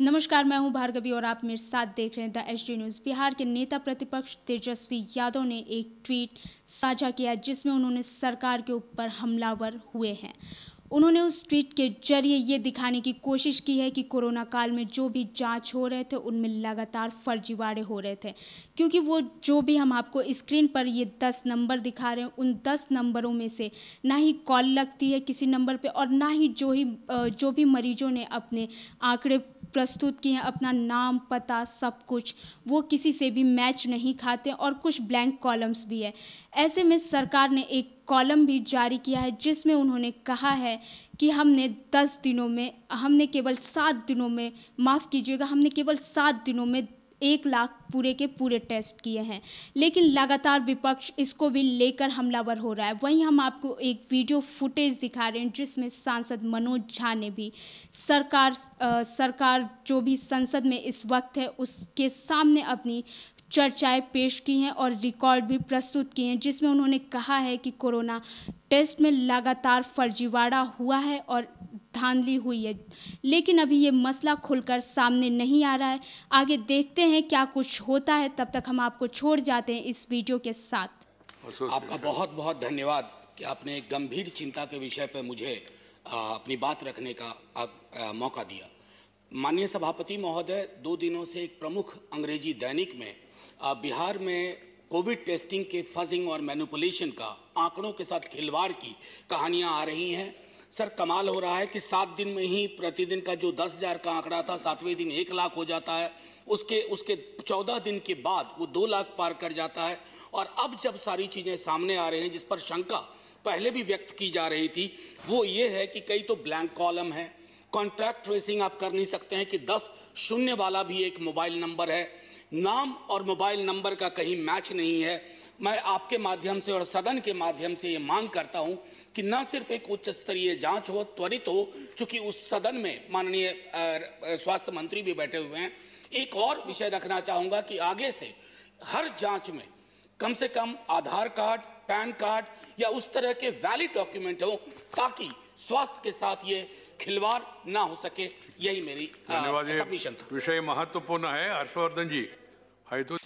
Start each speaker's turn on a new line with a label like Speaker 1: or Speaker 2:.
Speaker 1: नमस्कार मैं हूं भार्गवी और आप मेरे साथ देख रहे हैं the H D news Bihar के नेता प्रतिपक्ष तेजस्वी यादव ने एक ट्वीट साझा किया जिसमें उन्होंने सरकार के ऊपर हमलावर हुए हैं उन्होंने उस ट्वीट के जरिए ये दिखाने की कोशिश की है कि कोरोना काल में जो भी जांच हो रहे थे उनमें लगातार फर्जीवाड़े हो रहे थे क्योंकि वो जो भी हम आपको स्क्रीन पर ये दस नंबर दिखा रहे हैं उन दस नंबरों में से ना ही कॉल लगती है किसी नंबर पर और ना ही जो ही जो भी मरीजों ने अपने आंकड़े प्रस्तुत किए हैं अपना नाम पता सब कुछ वो किसी से भी मैच नहीं खाते और कुछ ब्लैंक कॉलम्स भी है ऐसे में सरकार ने एक कॉलम भी जारी किया है जिसमें उन्होंने कहा है कि हमने दस दिनों में हमने केवल सात दिनों में माफ़ कीजिएगा हमने केवल सात दिनों में एक लाख पूरे के पूरे टेस्ट किए हैं लेकिन लगातार विपक्ष इसको भी लेकर हमलावर हो रहा है वहीं हम आपको एक वीडियो फुटेज दिखा रहे हैं जिसमें सांसद मनोज झा ने भी सरकार आ, सरकार जो भी संसद में इस वक्त है उसके सामने अपनी चर्चाएं पेश की हैं और रिकॉर्ड भी प्रस्तुत किए हैं जिसमें उन्होंने कहा है कि कोरोना टेस्ट में लगातार फर्जीवाड़ा हुआ है और धांधली हुई है लेकिन अभी ये मसला खुलकर सामने नहीं आ रहा है आगे देखते हैं क्या कुछ होता है तब तक हम आपको छोड़ जाते हैं इस वीडियो के साथ
Speaker 2: आपका बहुत बहुत धन्यवाद कि आपने एक गंभीर चिंता के विषय पर मुझे आ, अपनी बात रखने का आ, आ, मौका दिया माननीय सभापति महोदय दो दिनों से एक प्रमुख अंग्रेजी दैनिक में आ, बिहार में कोविड टेस्टिंग के फजिंग और मैनुपुलेशन का आंकड़ों के साथ खिलवाड़ की कहानियां आ रही हैं सर कमाल हो रहा है कि सात दिन में ही प्रतिदिन का जो दस हजार का आंकड़ा था सातवें दिन एक लाख हो जाता है उसके उसके चौदह दिन के बाद वो दो लाख पार कर जाता है और अब जब सारी चीज़ें सामने आ रही हैं जिस पर शंका पहले भी व्यक्त की जा रही थी वो ये है कि कई तो ब्लैंक कॉलम है कॉन्ट्रैक्ट ट्रेसिंग आप कर नहीं सकते हैं कि दस शून्य वाला भी एक मोबाइल नंबर है नाम और मोबाइल नंबर का कहीं मैच नहीं है मैं आपके माध्यम से और सदन के माध्यम से ये मांग करता हूँ कि न सिर्फ एक उच्च स्तरीय जांच हो त्वरित हो चूंकि उस सदन में माननीय स्वास्थ्य मंत्री भी बैठे हुए हैं एक और विषय रखना चाहूंगा कि आगे से हर जांच में कम से कम आधार कार्ड पैन कार्ड या उस तरह के वैलिड डॉक्यूमेंट हो ताकि स्वास्थ्य के साथ ये खिलवाड़ ना हो सके यही मेरी विषय महत्वपूर्ण है हर्षवर्धन जी हाई तो